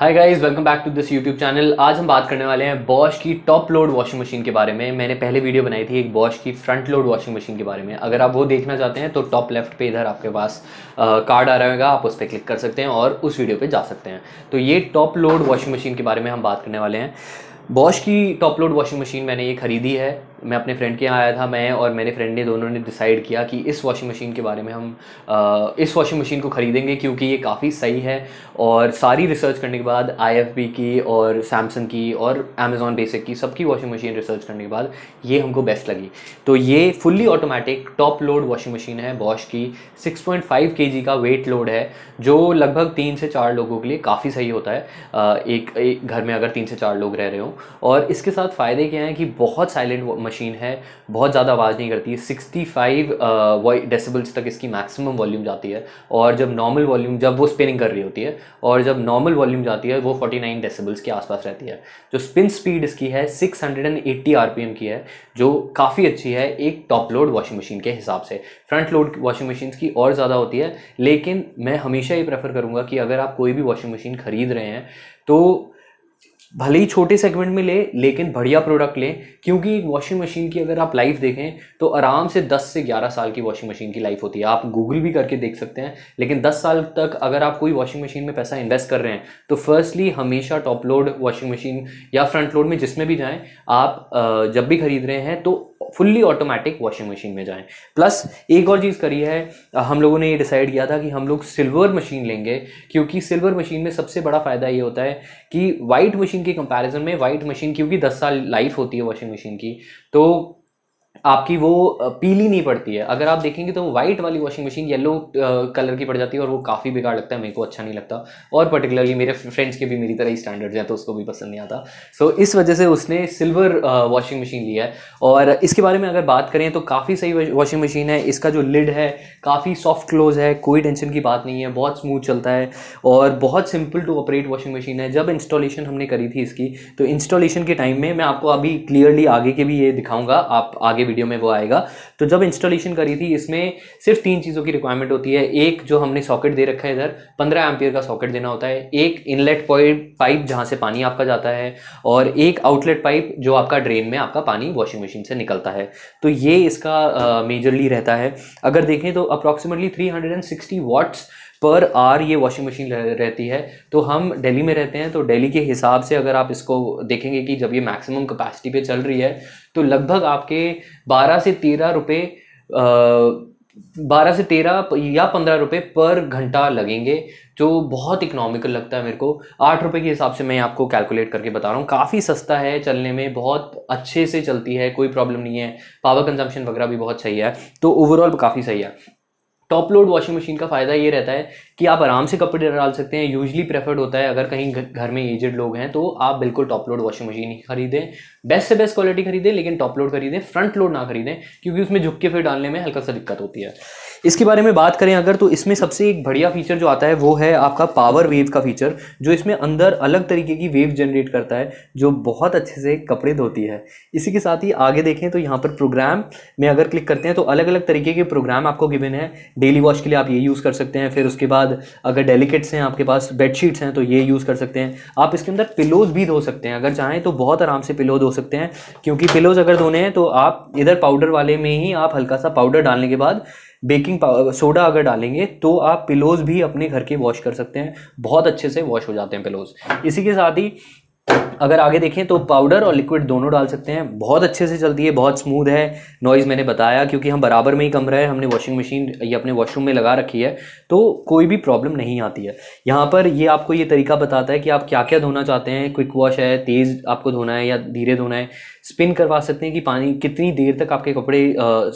hi guys welcome back to this YouTube channel आज हम बात करने वाले हैं बॉश की टॉप लोड वॉशिंग मशीन के बारे में मैंने पहले वीडियो बनाई थी एक बॉश की फ्रंट लोड वॉशिंग मशीन के बारे में अगर आप वो देखना चाहते हैं तो टॉप लेफ्ट पे इधर आपके पास कार्ड आ रहेगा आप उस पर क्लिक कर सकते हैं और उस वीडियो पर जा सकते हैं तो ये टॉप लोड वॉशिंग मशीन के बारे में हम बात करने वाले हैं बॉश की टॉप लोड वॉशिंग मशीन मैंने ये ख़रीदी है मैं अपने फ्रेंड के यहाँ आया था मैं और मेरे फ्रेंड ने दोनों ने डिसाइड किया कि इस वॉशिंग मशीन के बारे में हम आ, इस वॉशिंग मशीन को ख़रीदेंगे क्योंकि ये काफ़ी सही है और सारी रिसर्च करने के बाद आई की और सैमसंग की और अमेज़ॉन बेसिक की सबकी वॉशिंग मशीन रिसर्च करने के बाद ये हमको बेस्ट लगी तो ये fully automatic top load washing machine है बॉश की six point five K G का वेट लोड है जो लगभग तीन से चार लोगों के लिए काफ़ी सही होता है एक, एक घर में अगर तीन से चार लोग रह रहे हों और इसके साथ फ़ायदे क्या हैं कि बहुत साइलेंट मशीन है बहुत ज़्यादा आवाज़ नहीं करती है सिक्सटी फाइव डेसिबल्स तक इसकी मैक्सिमम वॉल्यूम जाती है और जब नॉर्मल वॉल्यूम जब वो स्पिनिंग कर रही होती है और जब नॉर्मल वॉल्यूम जाती है वो फोर्टी नाइन डेसिबल्स के आसपास रहती है जो स्पिन स्पीड इसकी है six hundred and eighty R P M की है जो काफ़ी अच्छी है एक टॉप लोड वॉशिंग मशीन के हिसाब से फ्रंट लोड वॉशिंग मशीन की और ज़्यादा होती है लेकिन मैं हमेशा ये प्रेफर करूँगा कि अगर आप कोई भी वॉशिंग मशीन ख़रीद रहे हैं तो भले ही छोटे सेगमेंट में ले, लेकिन बढ़िया प्रोडक्ट लें क्योंकि वॉशिंग मशीन की अगर आप लाइफ देखें तो आराम से 10 से 11 साल की वॉशिंग मशीन की लाइफ होती है आप गूगल भी करके देख सकते हैं लेकिन 10 साल तक अगर आप कोई वॉशिंग मशीन में पैसा इन्वेस्ट कर रहे हैं तो फर्स्टली हमेशा टॉप लोड वॉशिंग मशीन या फ्रंट लोड में जिसमें भी जाएँ आप जब भी खरीद रहे हैं तो फुल्ली ऑटोमेटिक वॉशिंग मशीन में जाएं प्लस एक और चीज़ करी है हम लोगों ने ये डिसाइड किया था कि हम लोग सिल्वर मशीन लेंगे क्योंकि सिल्वर मशीन में सबसे बड़ा फ़ायदा ये होता है कि वाइट मशीन के कंपैरिजन में वाइट मशीन क्योंकि दस साल लाइफ होती है वॉशिंग मशीन की तो आपकी वो पीली नहीं पड़ती है अगर आप देखेंगे तो वाइट वाली वॉशिंग मशीन येलो कलर की पड़ जाती है और वो काफ़ी बेकार लगता है मेरे को अच्छा नहीं लगता और पर्टिकुलरली मेरे फ्रेंड्स के भी मेरी तरह ही स्टैंडर्ड्स हैं तो उसको भी पसंद नहीं आता सो so, इस वजह से उसने सिल्वर वॉशिंग मशीन लिया है और इसके बारे में अगर बात करें तो काफ़ी सही वॉशिंग मशीन है इसका जो लिड है काफ़ी सॉफ्ट क्लोज है कोई टेंशन की बात नहीं है बहुत स्मूथ चलता है और बहुत simple to operate washing machine है जब इंस्टॉलेशन हमने करी थी इसकी तो इंस्टॉलेशन के टाइम में मैं आपको अभी क्लियरली आगे के भी ये दिखाऊंगा आप आगे वीडियो में वो आएगा तो जब इंस्टॉलेशन करी थी इसमें सिर्फ तीन चीज़ों की रिक्वायरमेंट होती है एक जो हमने सॉकेट दे रखा है इधर पंद्रह एम्पियर का सॉकेट देना होता है एक इनलेट पाइप जहाँ से पानी आपका जाता है और एक आउटलेट पाइप जो आपका ड्रेन में आपका पानी वॉशिंग मशीन से निकलता है तो ये इसका मेजरली रहता है अगर देखें तो approximately three hundred and sixty पर आर ये वॉशिंग मशीन रहती है तो हम दिल्ली में रहते हैं तो दिल्ली के हिसाब से अगर आप इसको देखेंगे कि जब ये मैक्सिमम कैपेसिटी पे चल रही है तो लगभग आपके बारह से तेरह रुपये बारह से तेरह या पंद्रह रुपये पर घंटा लगेंगे जो बहुत इकोनॉमिकल लगता है मेरे को आठ रुपये के हिसाब से मैं आपको कैलकुलेट करके बता रहा हूँ काफ़ी सस्ता है चलने में बहुत अच्छे से चलती है कोई प्रॉब्लम नहीं है पावर कंजम्पशन वगैरह भी बहुत सही है तो ओवरऑल काफ़ी सही है टॉप लोड वॉशिंग मशीन का फ़ायदा ये रहता है कि आप आराम से कपड़े डाल सकते हैं यूजली प्रेफर्ड होता है अगर कहीं घर में एजेड लोग हैं तो आप बिल्कुल टॉप लोड वॉशिंग मशीन ही खरीदें बेस्ट से बेस्ट क्वालिटी खरीदें लेकिन टॉप लोड खरीदें फ्रंट लोड ना खरीदें क्योंकि उसमें झुक के फिर डालने में हल्का सा दिक्कत होती है इसके बारे में बात करें अगर तो इसमें सबसे एक बढ़िया फीचर जो आता है वो है आपका पावर वेव का फीचर जो इसमें अंदर अलग तरीके की वेव जनरेट करता है जो बहुत अच्छे से कपड़े धोती है इसी के साथ ही आगे देखें तो यहाँ पर प्रोग्राम में अगर क्लिक करते हैं तो अलग अलग तरीके के प्रोग्राम आपको गिवन है डेली वॉश के लिए आप ये यूज़ कर सकते हैं फिर उसके बाद बाद अगर डेलीकेट्स हैं आपके पास बेडशीट्स हैं तो ये यूज़ कर सकते हैं आप इसके अंदर पिलोज़ भी धो सकते हैं अगर चाहें तो बहुत आराम से पिलो धो सकते हैं क्योंकि पिलोज़ अगर धोने हैं तो आप इधर पाउडर वाले में ही आप हल्का सा पाउडर डालने के बाद बेकिंग सोडा अगर डालेंगे तो आप पिलोज़ भी अपने घर के वॉश कर सकते हैं बहुत अच्छे से वॉश हो जाते हैं पिलोज़ इसी के साथ ही अगर आगे देखें तो पाउडर और लिक्विड दोनों डाल सकते हैं बहुत अच्छे से चलती है बहुत स्मूथ है नॉइज़ मैंने बताया क्योंकि हम बराबर में ही कम रहे हमने वॉशिंग मशीन ये अपने वॉशरूम में लगा रखी है तो कोई भी प्रॉब्लम नहीं आती है यहाँ पर ये आपको ये तरीका बताता है कि आप क्या क्या धोना चाहते हैं क्विक वॉश है तेज़ आपको धोना है या धीरे धोना है स्पिन करवा सकते हैं कि पानी कितनी देर तक आपके कपड़े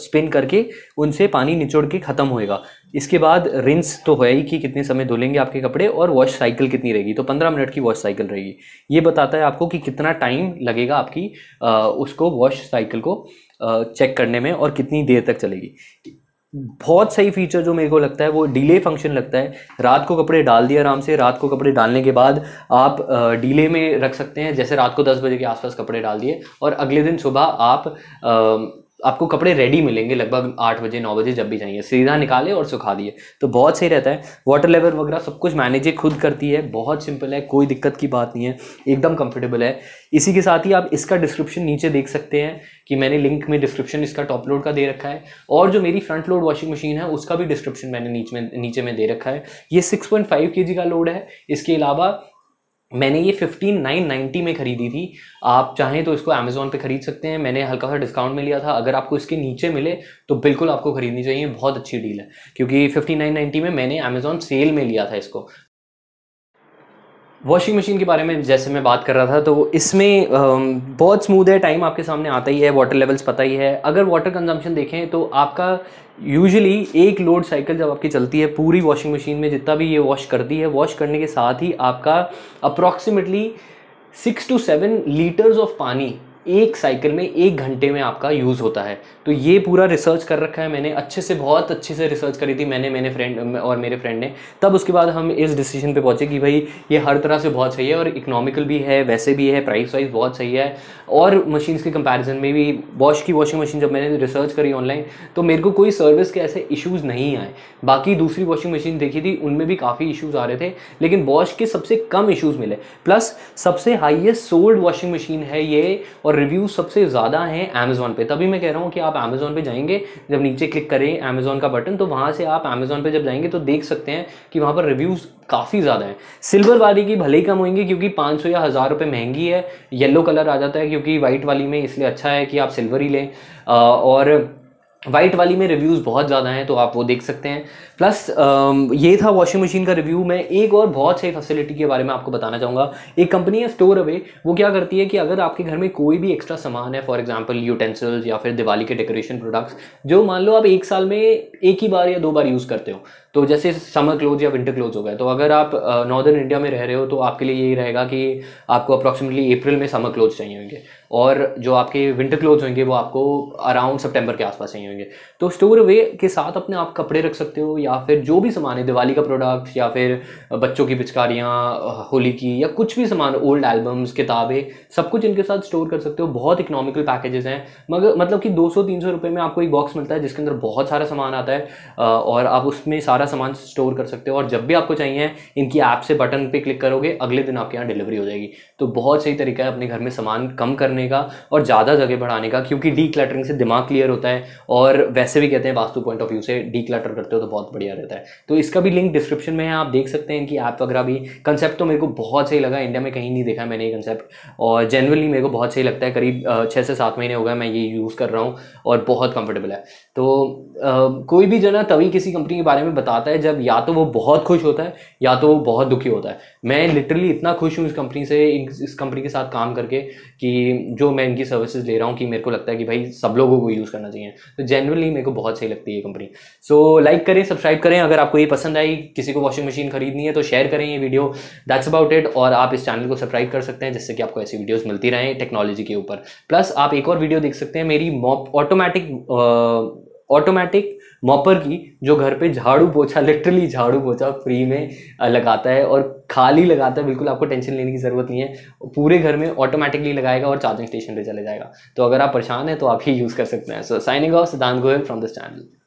स्पिन करके उनसे पानी निचोड़ के ख़त्म होएगा इसके बाद रिंस तो है ही कि कितने समय धुलेंगे आपके कपड़े और वॉश साइकिल कितनी रहेगी तो पंद्रह मिनट की वॉश साइकिल रहेगी ये बताता है आपको कि कितना टाइम लगेगा आपकी उसको वॉश साइकिल को चेक करने में और कितनी देर तक चलेगी बहुत सही फीचर जो मेरे को लगता है वो डिले फंक्शन लगता है रात को कपड़े डाल दिए आराम से रात को कपड़े डालने के बाद आप डिले में रख सकते हैं जैसे रात को दस बजे के आसपास कपड़े डाल दिए और अगले दिन सुबह आप आपको कपड़े रेडी मिलेंगे लगभग आठ बजे नौ बजे जब भी चाहिए सीधा निकाले और सुखा दिए तो बहुत सही रहता है वाटर लेवल वगैरह सब कुछ मैनेज खुद करती है बहुत सिंपल है कोई दिक्कत की बात नहीं है एकदम कंफर्टेबल है इसी के साथ ही आप इसका डिस्क्रिप्शन नीचे देख सकते हैं कि मैंने लिंक में डिस्क्रिप्शन इसका टॉप लोड का दे रखा है और जो मेरी फ्रंट लोड वॉशिंग मशीन है उसका भी डिस्क्रिप्शन मैंने नीचे में नीचे में दे रखा है ये six point five K G का लोड है इसके अलावा मैंने ये फिफ्टीन नाइन नाइन्टी में खरीदी थी आप चाहें तो इसको अमेज़ोन पे खरीद सकते हैं मैंने हल्का सा डिस्काउंट में लिया था अगर आपको इसके नीचे मिले तो बिल्कुल आपको खरीदनी चाहिए बहुत अच्छी डील है क्योंकि फिफ्टी नाइन नाइन्टी में मैंने अमेज़ोन सेल में लिया था इसको वॉशिंग मशीन के बारे में जैसे मैं बात कर रहा था तो इसमें बहुत स्मूद है टाइम आपके सामने आता ही है वाटर लेवल्स पता ही है अगर वाटर कंजम्पशन देखें तो आपका यूजुअली एक लोड साइकिल जब आपकी चलती है पूरी वॉशिंग मशीन में जितना भी ये वॉश करती है वॉश करने के साथ ही आपका approximately six to seven litres of पानी एक साइकिल में एक घंटे में आपका यूज़ होता है तो ये पूरा रिसर्च कर रखा है मैंने अच्छे से बहुत अच्छे से रिसर्च करी थी मैंने मैंने फ्रेंड और मेरे फ्रेंड ने तब उसके बाद हम इस डिसीजन पे पहुँचे कि भाई ये हर तरह से बहुत सही है और इकोनॉमिकल भी है वैसे भी है प्राइस वाइज बहुत सही है और मशीन्स के कंपेरिजन में भी वॉश की वॉशिंग मशीन जब मैंने रिसर्च करी ऑनलाइन तो मेरे को कोई सर्विस के ऐसे इशूज़ नहीं आए बाकी दूसरी वॉशिंग मशीन देखी थी उनमें भी काफ़ी इशूज़ आ रहे थे लेकिन वॉश के सबसे कम इशूज़ मिले प्लस सबसे हाइएस्ट सोल्ड वॉशिंग मशीन है ये और और रिव्यू सबसे ज़्यादा है अमेज़ॉन पे तभी मैं कह रहा हूँ कि आप अमेजोन पे जाएंगे जब नीचे क्लिक करें अमेज़ॉन का बटन तो वहां से आप अमेज़ॉन पे जब जाएंगे तो देख सकते हैं कि वहां पर रिव्यूज़ काफ़ी ज़्यादा है सिल्वर वाली की भले ही कम होंगी क्योंकि 500 या हज़ार रुपये महंगी है येलो कलर आ जाता है क्योंकि व्हाइट वाली में इसलिए अच्छा है कि आप सिल्वर ही लें और वाइट वाली में रिव्यूज़ बहुत ज़्यादा हैं तो आप वो देख सकते हैं प्लस um, ये था वॉशिंग मशीन का रिव्यू मैं एक और बहुत सही फैसिलिटी के बारे में आपको बताना चाहूँगा एक कंपनी है स्टोर अवे वो क्या करती है कि अगर आपके घर में कोई भी एक्स्ट्रा सामान है फॉर एग्जांपल यूटेंसिल्स या फिर दिवाली के डेकोरेशन प्रोडक्ट्स जो मान लो आप एक साल में एक ही बार या दो बार यूज़ करते हो तो जैसे समर क्लोज या विंटर क्लोज हो गया तो अगर आप नॉर्दर्न इंडिया में रह रहे हो तो आपके लिए यही रहेगा कि आपको अप्रॉक्सीमेटली अप्रैल में समर क्लोज चाहिए होंगे और जो आपके विंटर क्लोज होंगे वो आपको अराउंड सितंबर के आसपास चाहिए होंगे तो स्टोर वे के साथ अपने आप कपड़े रख सकते हो या फिर जो भी सामान है दिवाली का प्रोडक्ट या फिर बच्चों की पिचकारियाँ होली की या कुछ भी सामान ओल्ड एल्बम्स किताबें सब कुछ इनके साथ स्टोर कर सकते हो बहुत इकोनॉमिकल पैकेजेस हैं मगर मतलब कि 200-300 रुपए में आपको एक बॉक्स मिलता है जिसके अंदर बहुत सारा सामान आता है और आप उसमें सारा सारा सामान स्टोर कर सकते हो और जब भी आपको चाहिए इनकी ऐप से बटन पे क्लिक करोगे अगले दिन आपके यहाँ डिलीवरी हो जाएगी तो बहुत सही तरीका है अपने घर में सामान कम करने का और ज़्यादा जगह बढ़ाने का क्योंकि डी क्लटरिंग से दिमाग क्लियर होता है और वैसे भी कहते हैं वास्तु पॉइंट ऑफ व्यू से डी क्लटर करते हो तो बहुत बढ़िया रहता है तो इसका भी लिंक डिस्क्रिप्शन में है आप देख सकते हैं इनकी ऐप वगैरह भी कंसेप्ट तो मेरे को बहुत सही लगा इंडिया में कहीं नहीं देखा मैंने ये कंसेप्ट और जनरली मेरे को बहुत सही लगता है करीब छः से सात महीने हो गए मैं ये यूज़ कर रहा हूँ और बहुत कंफर्टेबल है तो कोई भी जो ना तभी किसी कंपनी के बारे में बता बताता है जब या तो वो बहुत खुश होता है या तो वो बहुत दुखी होता है मैं लिटरली इतना खुश हूँ इस कंपनी से इस कंपनी के साथ काम करके कि जो मैं इनकी सर्विसेज ले रहा हूँ कि मेरे को लगता है कि भाई सब लोगों को यूज़ करना चाहिए तो जनरली मेरे को बहुत सही लगती है ये कंपनी सो लाइक करें सब्सक्राइब करें अगर आपको ये पसंद आई किसी को वॉशिंग मशीन खरीदनी है तो शेयर करें ये वीडियो दैट्स अबाउट इट और आप इस चैनल को सब्सक्राइब कर सकते हैं जिससे कि आपको ऐसी वीडियोज़ मिलती रहें टेक्नोलॉजी के ऊपर प्लस आप एक और वीडियो देख सकते हैं मेरी मॉप ऑटोमेटिक ऑटोमेटिक मॉपर की जो घर पे झाड़ू पोछा लिटरली झाड़ू पोछा फ्री में लगाता है और खाली लगाता है बिल्कुल आपको टेंशन लेने की ज़रूरत नहीं है पूरे घर में ऑटोमेटिकली लगाएगा और चार्जिंग स्टेशन पे चले जाएगा तो अगर आप परेशान हैं तो आप ही यूज़ कर सकते हैं सो साइनिंग ऑफ सिद्धांत गोयल फ्रॉम दिस चैनल